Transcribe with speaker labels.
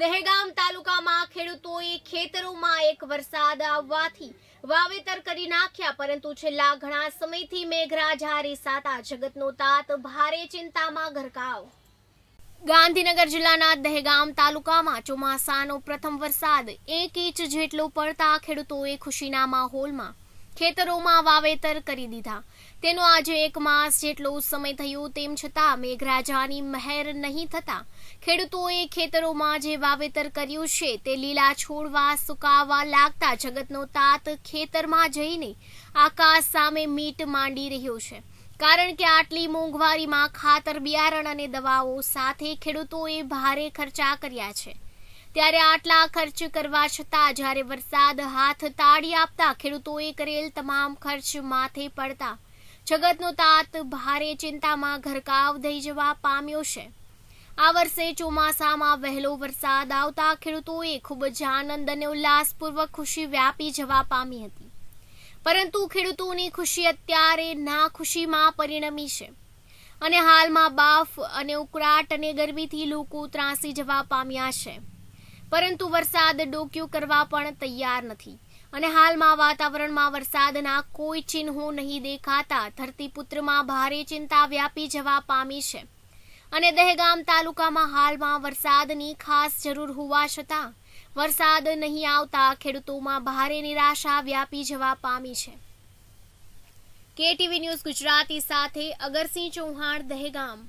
Speaker 1: દહેગામ તાલુકામાં ખેડૂતોએ ખેતરોમાં એક વરસાદ આવવાથી વાવેતર કરી નાખ્યા પરંતુ છેલ્લા ઘણા સમયથી મેઘરાજા રેસાતા જગતનો તાત ભારે ચિંતામાં ગરકાવ ગાંધીનગર જિલ્લાના દહેગામ તાલુકામાં ચોમાસાનો પ્રથમ વરસાદ એક ઇંચ જેટલો પડતા ખેડૂતોએ ખુશીના માહોલમાં ખેતરોમાં વાવેતર કરી દીધા તેનો આજે એક માસ જેટલો સમય થયો તેમ છતાં મેઘરાજાની મહેર નહીં થતા ખેડૂતોએ ખેતરોમાં જે વાવેતર કર્યું છે તે લીલા છોડવા સુકાવા લાગતા જગતનો તાત ખેતરમાં જઈને આકાશ સામે મીટ માંડી રહ્યો છે કારણ કે આટલી મોંઘવારીમાં ખાતર બિયારણ અને દવાઓ સાથે ખેડૂતોએ ભારે ખર્ચા કર્યા છે ત્યારે આટલા ખર્ચ કરવા છતાં જ્યારે વરસાદ હાથ તાળી આપતા ખેડૂતોએ કરેલ તમામ ખર્ચ માથે પડતા જગતનો તાત ભારે ચિંતામાં ઘરકાવ થઈ જવા પામ્યો છે આ વર્ષે ચોમાસામાં વહેલો વરસાદ આવતા ખેડૂતોએ ખૂબ જ આનંદ અને ઉલ્લાસપૂર્વક ખુશી વ્યાપી જવા પામી હતી પરંતુ ખેડૂતોની ખુશી અત્યારે ના ખુશીમાં પરિણમી છે અને હાલમાં બાફ અને ઉકળાટ અને ગરમીથી લોકો ત્રાસી જવા પામ્યા છે પરંતુ વરસાદ ડોક્યું કરવા પણ તૈયાર નથી અને હાલમાં વાતાવરણમાં વરસાદના કોઈ ચિહ્નો નહીં દેખાતા ધરતીપુત્રમાં ભારે ચિંતા વ્યાપી જવા પામી છે અને દહેગામ તાલુકામાં હાલમાં વરસાદની ખાસ જરૂર હોવા છતાં વરસાદ નહીં આવતા ખેડૂતોમાં ભારે નિરાશા વ્યાપી જવા પામી છે કેટીવી ન્યૂઝ ગુજરાતી સાથે અગરસિંહ ચૌહાણ દહેગામ